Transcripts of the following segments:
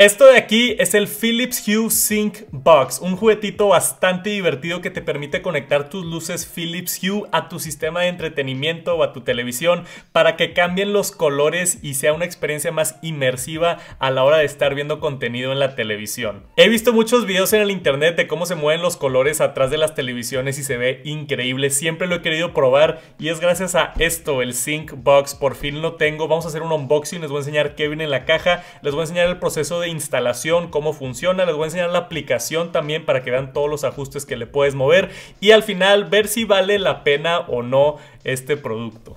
Esto de aquí es el Philips Hue Sync Box, un juguetito bastante divertido que te permite conectar tus luces Philips Hue a tu sistema de entretenimiento o a tu televisión para que cambien los colores y sea una experiencia más inmersiva a la hora de estar viendo contenido en la televisión. He visto muchos videos en el internet de cómo se mueven los colores atrás de las televisiones y se ve increíble, siempre lo he querido probar y es gracias a esto, el Sync Box, por fin lo tengo, vamos a hacer un unboxing, les voy a enseñar qué viene en la caja, les voy a enseñar el proceso de instalación, cómo funciona. Les voy a enseñar la aplicación también para que vean todos los ajustes que le puedes mover y al final ver si vale la pena o no este producto.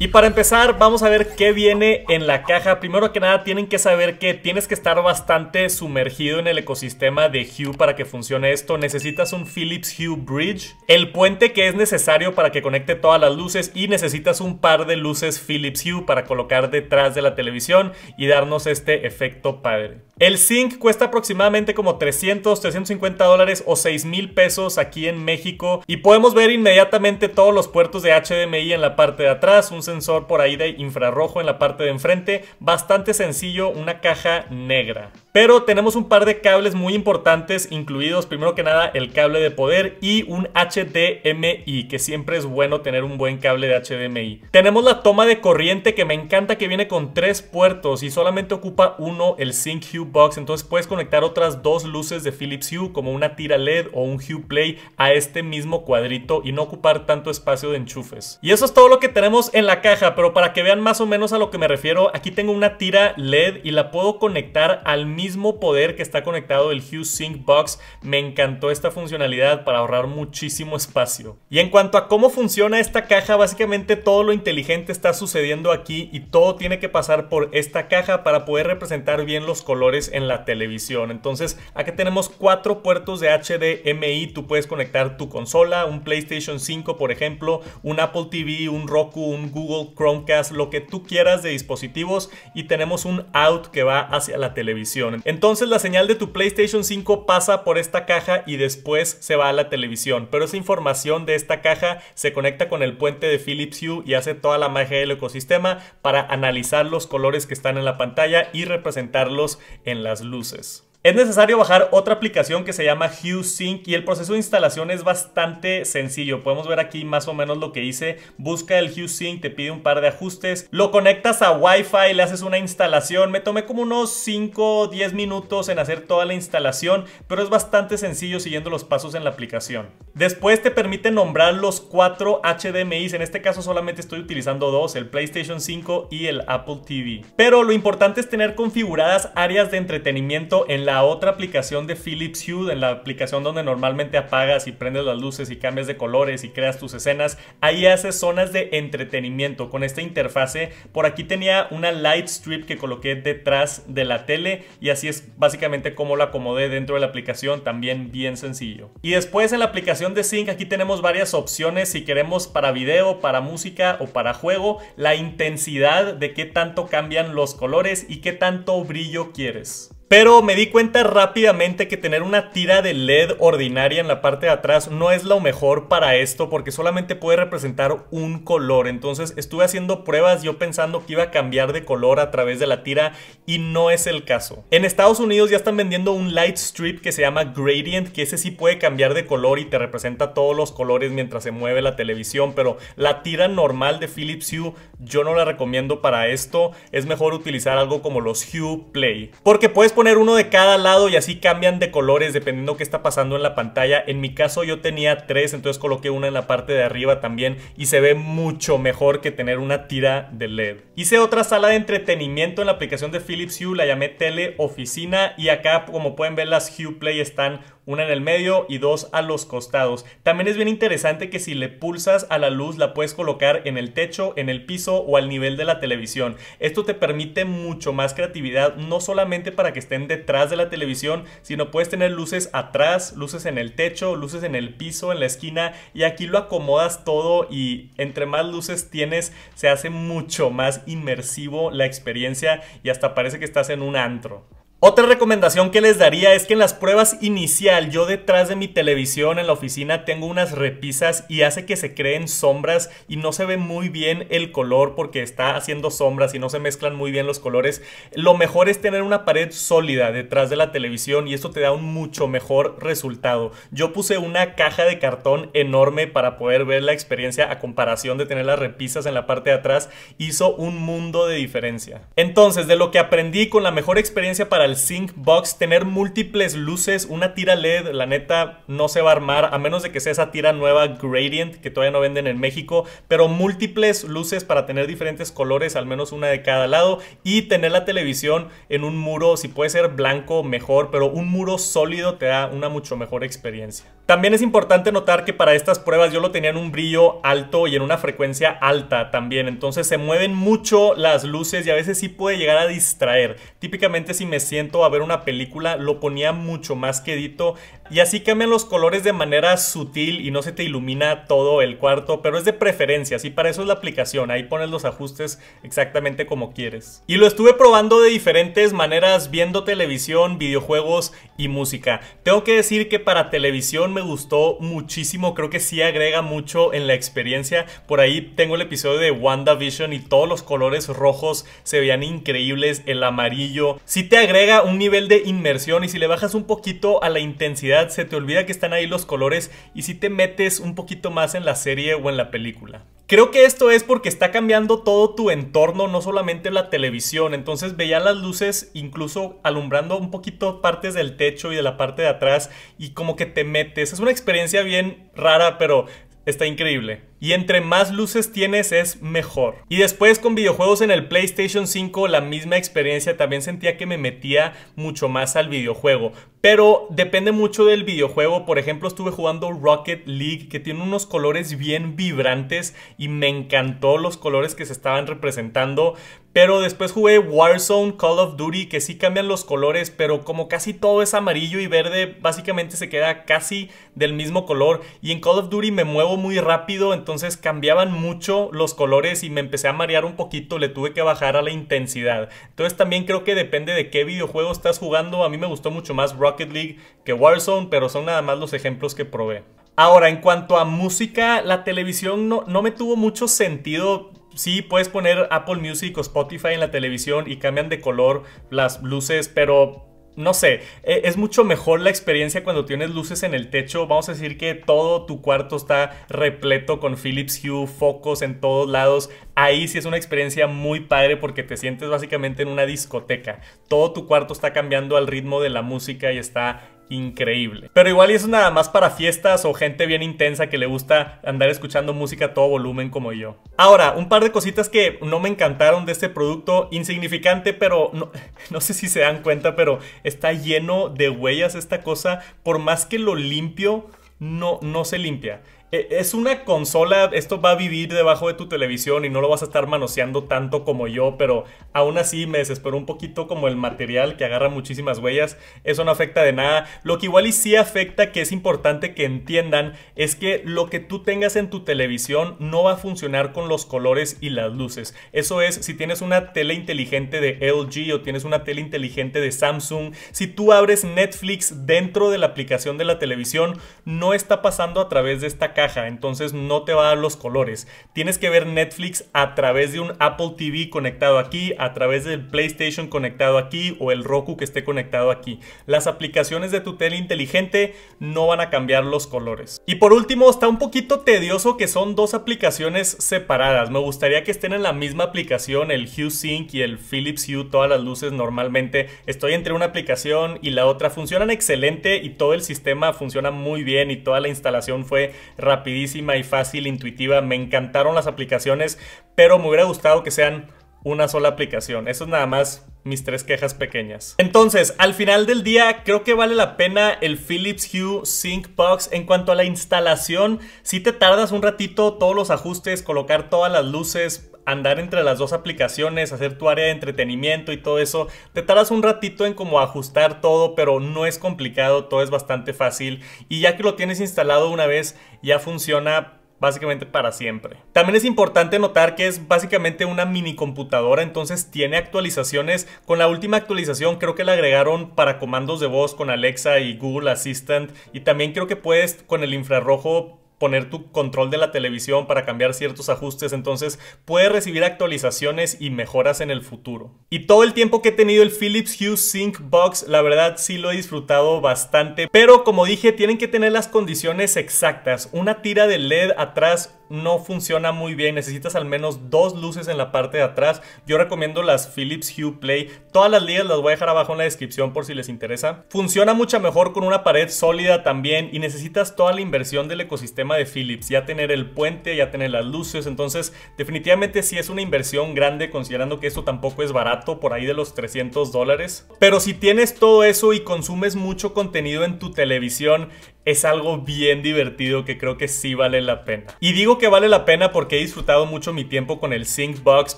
Y para empezar, vamos a ver qué viene en la caja. Primero que nada, tienen que saber que tienes que estar bastante sumergido en el ecosistema de Hue para que funcione esto. Necesitas un Philips Hue Bridge, el puente que es necesario para que conecte todas las luces y necesitas un par de luces Philips Hue para colocar detrás de la televisión y darnos este efecto padre. El Sync cuesta aproximadamente como 300, 350 dólares o 6 mil pesos aquí en México y podemos ver inmediatamente todos los puertos de HDMI en la parte de atrás, sensor por ahí de infrarrojo en la parte de enfrente. Bastante sencillo, una caja negra. Pero tenemos un par de cables muy importantes incluidos, primero que nada el cable de poder y un HDMI, que siempre es bueno tener un buen cable de HDMI. Tenemos la toma de corriente que me encanta que viene con tres puertos y solamente ocupa uno, el Sync Hue Box, entonces puedes conectar otras dos luces de Philips Hue como una tira LED o un Hue Play a este mismo cuadrito y no ocupar tanto espacio de enchufes. Y eso es todo lo que tenemos en la caja, pero para que vean más o menos a lo que me refiero, aquí tengo una tira LED y la puedo conectar al mismo poder que está conectado el Hue Sync Box, me encantó esta funcionalidad para ahorrar muchísimo espacio. Y en cuanto a cómo funciona esta caja, básicamente todo lo inteligente está sucediendo aquí y todo tiene que pasar por esta caja para poder representar bien los colores en la televisión. Entonces, aquí tenemos cuatro puertos de HDMI, tú puedes conectar tu consola, un PlayStation 5 por ejemplo, un Apple TV, un Roku, un Google Chromecast, lo que tú quieras de dispositivos y tenemos un out que va hacia la televisión. Entonces la señal de tu PlayStation 5 pasa por esta caja y después se va a la televisión, pero esa información de esta caja se conecta con el puente de Philips Hue y hace toda la magia del ecosistema para analizar los colores que están en la pantalla y representarlos en las luces. Es necesario bajar otra aplicación que se llama HueSync y el proceso de instalación es bastante sencillo. Podemos ver aquí más o menos lo que hice. Busca el HueSync, te pide un par de ajustes, lo conectas a Wi-Fi, le haces una instalación. Me tomé como unos 5 o 10 minutos en hacer toda la instalación, pero es bastante sencillo siguiendo los pasos en la aplicación. Después te permite nombrar los cuatro HDMIs. En este caso solamente estoy utilizando dos, el PlayStation 5 y el Apple TV. Pero lo importante es tener configuradas áreas de entretenimiento en la la otra aplicación de Philips Hue, en la aplicación donde normalmente apagas y prendes las luces y cambias de colores y creas tus escenas, ahí haces zonas de entretenimiento con esta interfase. Por aquí tenía una light strip que coloqué detrás de la tele y así es básicamente como lo acomodé dentro de la aplicación, también bien sencillo. Y después en la aplicación de Sync aquí tenemos varias opciones si queremos para video, para música o para juego, la intensidad de qué tanto cambian los colores y qué tanto brillo quieres. Pero me di cuenta rápidamente que tener una tira de LED ordinaria en la parte de atrás no es lo mejor para esto porque solamente puede representar un color. Entonces estuve haciendo pruebas yo pensando que iba a cambiar de color a través de la tira y no es el caso. En Estados Unidos ya están vendiendo un light strip que se llama gradient que ese sí puede cambiar de color y te representa todos los colores mientras se mueve la televisión. Pero la tira normal de Philips Hue yo no la recomiendo para esto. Es mejor utilizar algo como los Hue Play. Porque puedes poner uno de cada lado y así cambian de colores dependiendo qué está pasando en la pantalla. En mi caso yo tenía tres, entonces coloqué una en la parte de arriba también y se ve mucho mejor que tener una tira de LED. Hice otra sala de entretenimiento en la aplicación de Philips Hue, la llamé tele oficina y acá como pueden ver las Hue Play están una en el medio y dos a los costados. También es bien interesante que si le pulsas a la luz la puedes colocar en el techo, en el piso o al nivel de la televisión. Esto te permite mucho más creatividad, no solamente para que estén detrás de la televisión, sino puedes tener luces atrás, luces en el techo, luces en el piso, en la esquina y aquí lo acomodas todo y entre más luces tienes se hace mucho más inmersivo la experiencia y hasta parece que estás en un antro. Otra recomendación que les daría es que en las pruebas inicial yo detrás de mi televisión en la oficina tengo unas repisas y hace que se creen sombras y no se ve muy bien el color porque está haciendo sombras y no se mezclan muy bien los colores. Lo mejor es tener una pared sólida detrás de la televisión y esto te da un mucho mejor resultado. Yo puse una caja de cartón enorme para poder ver la experiencia a comparación de tener las repisas en la parte de atrás. Hizo un mundo de diferencia. Entonces, de lo que aprendí con la mejor experiencia para Sink Box tener múltiples luces, una tira LED, la neta no se va a armar, a menos de que sea esa tira nueva Gradient que todavía no venden en México, pero múltiples luces para tener diferentes colores, al menos una de cada lado, y tener la televisión en un muro, si puede ser blanco, mejor, pero un muro sólido te da una mucho mejor experiencia. También es importante notar que para estas pruebas yo lo tenía en un brillo alto y en una frecuencia alta también, entonces se mueven mucho las luces y a veces sí puede llegar a distraer. Típicamente si me siento a ver una película lo ponía mucho más quedito y así cambian los colores de manera sutil y no se te ilumina todo el cuarto, pero es de preferencia, así para eso es la aplicación, ahí pones los ajustes exactamente como quieres. Y lo estuve probando de diferentes maneras, viendo televisión, videojuegos y música. Tengo que decir que para televisión me gustó muchísimo, creo que sí agrega mucho en la experiencia. Por ahí tengo el episodio de WandaVision y todos los colores rojos se veían increíbles, el amarillo. Sí te agrega un nivel de inmersión y si le bajas un poquito a la intensidad se te olvida que están ahí los colores y si te metes un poquito más en la serie o en la película. Creo que esto es porque está cambiando todo tu entorno, no solamente la televisión. Entonces veía las luces incluso alumbrando un poquito partes del techo y de la parte de atrás y como que te metes. Es una experiencia bien rara, pero está increíble. Y entre más luces tienes es mejor. Y después con videojuegos en el PlayStation 5 la misma experiencia. También sentía que me metía mucho más al videojuego. Pero depende mucho del videojuego. Por ejemplo, estuve jugando Rocket League que tiene unos colores bien vibrantes y me encantó los colores que se estaban representando. Pero después jugué Warzone, Call of Duty, que sí cambian los colores, pero como casi todo es amarillo y verde, básicamente se queda casi del mismo color. Y en Call of Duty me muevo muy rápido, entonces cambiaban mucho los colores y me empecé a marear un poquito, le tuve que bajar a la intensidad. Entonces también creo que depende de qué videojuego estás jugando, a mí me gustó mucho más Rocket League que Warzone, pero son nada más los ejemplos que probé. Ahora, en cuanto a música, la televisión no, no me tuvo mucho sentido sí puedes poner Apple Music o Spotify en la televisión y cambian de color las luces, pero no sé, e, es mucho mejor la experiencia cuando tienes luces en el techo. Vamos a decir que todo tu cuarto está repleto con Philips Hue, focos en todos lados. Ahí sí es una experiencia muy padre porque te sientes básicamente en una discoteca. Todo tu cuarto está cambiando al ritmo de la música y está increíble. Pero igual y es nada más para fiestas o gente bien intensa que le gusta andar escuchando música a todo volumen como yo. Ahora, un par de cositas que no me encantaron de este producto, insignificante, pero no, sé si se dan cuenta, pero está lleno de huellas esta cosa, por más que lo limpio, no, no se limpia. Eh, es una consola, esto va a vivir debajo de tu televisión y no lo vas a estar manoseando tanto como yo, pero aún así me desespero un poquito como el material que agarra muchísimas huellas, eso no afecta de nada. Lo que igual y sí afecta, que es importante que entiendan, es que lo que tú tengas en tu televisión no va a funcionar con los colores y las luces. Eso es, si tienes una tele inteligente de LG o tienes una tele inteligente de Samsung, si tú abres Netflix dentro de la aplicación de la televisión, no está pasando a través de esta caja, entonces no te va a dar los colores. Tienes que ver Netflix a través de un Apple TV conectado aquí, a través del PlayStation conectado aquí o el Roku que esté conectado aquí. Las aplicaciones de tu tele inteligente no van a cambiar los colores. Y por último, está un poquito tedioso que son dos aplicaciones separadas. Me gustaría que estén en la misma aplicación, el Hue Sync y el Philips Hue, todas las luces normalmente. Estoy entre una aplicación y la otra. Funcionan excelente y todo el sistema funciona muy bien y toda la instalación fue rapidísima y fácil, intuitiva. Me encantaron las aplicaciones, pero me hubiera gustado que sean una sola aplicación. Eso es nada más mis tres quejas pequeñas. Entonces, al final del día, creo que vale la pena el Philips Hue Sync Box. En cuanto a la instalación, si te tardas un ratito, todos los ajustes, colocar todas las luces, andar entre las dos aplicaciones, hacer tu área de entretenimiento y todo eso, te tardas un ratito en como ajustar todo, pero no es complicado, todo es bastante fácil. Y ya que lo tienes instalado una vez, ya funciona básicamente para siempre. También es importante notar que es básicamente una mini computadora, entonces tiene actualizaciones. Con la última actualización creo que la agregaron para comandos de voz con Alexa y Google Assistant y también creo que puedes con el infrarrojo poner tu control de la televisión para cambiar ciertos ajustes, entonces puede recibir actualizaciones y mejoras en el futuro. Y todo el tiempo que he tenido el Philips Hue Sync Box, la verdad sí lo he disfrutado bastante, pero como dije, tienen que tener las condiciones exactas, una tira de LED atrás, no funciona muy bien. Necesitas al menos dos luces en la parte de atrás. Yo recomiendo las Philips Hue Play. Todas las ligas las voy a dejar abajo en la descripción por si les interesa. Funciona mucho mejor con una pared sólida también y necesitas toda la inversión del ecosistema de Philips. Ya tener el puente, ya tener las luces. Entonces, definitivamente sí es una inversión grande considerando que esto tampoco es barato, por ahí de los 300 dólares. Pero si tienes todo eso y consumes mucho contenido en tu televisión, es algo bien divertido que creo que sí vale la pena. Y digo que vale la pena porque he disfrutado mucho mi tiempo con el Sync Box,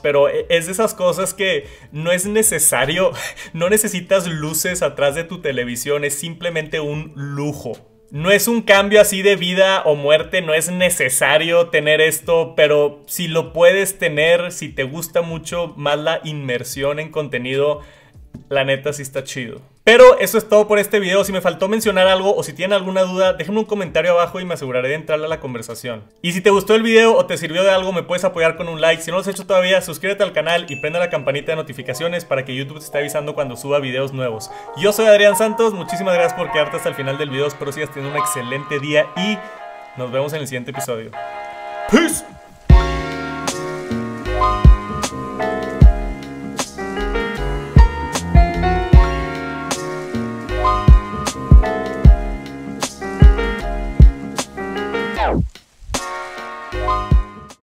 pero e, es de esas cosas que no es necesario, no necesitas luces atrás de tu televisión, es simplemente un lujo. No es un cambio así de vida o muerte, no es necesario tener esto, pero si lo puedes tener, si te gusta mucho más la inmersión en contenido, la neta sí está chido. Pero eso es todo por este video. Si me faltó mencionar algo o si tienen alguna duda, déjenme un comentario abajo y me aseguraré de entrar a la conversación. Y si te gustó el video o te sirvió de algo, me puedes apoyar con un like. Si no lo has hecho todavía, suscríbete al canal y prenda la campanita de notificaciones para que YouTube te esté avisando cuando suba videos nuevos. Yo soy Adrián Santos, muchísimas gracias por quedarte hasta el final del video. Espero sigas teniendo un excelente día y nos vemos en el siguiente episodio. Peace.